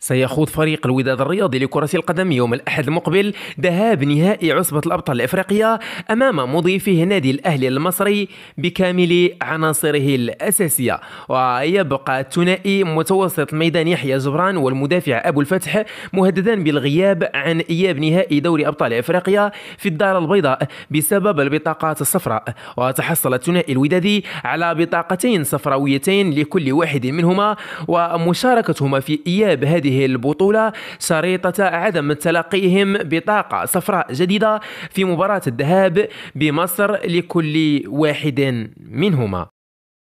سيخوض فريق الوداد الرياضي لكرة القدم يوم الأحد المقبل ذهاب نهائي عصبة الأبطال الإفريقية أمام مضيفه نادي الأهلي المصري بكامل عناصره الأساسية ويبقى الثنائي متوسط الميدان يحيى زبران والمدافع أبو الفتح مهددان بالغياب عن إياب نهائي دوري أبطال إفريقيا في الدار البيضاء بسبب البطاقات الصفراء وتحصل الثنائي الودادي على بطاقتين صفراويتين لكل واحد منهما ومشاركتهما في إياب هذه هذه البطولة شريطة عدم تلقيهم بطاقة صفراء جديدة في مباراة الذهاب بمصر لكل واحد منهما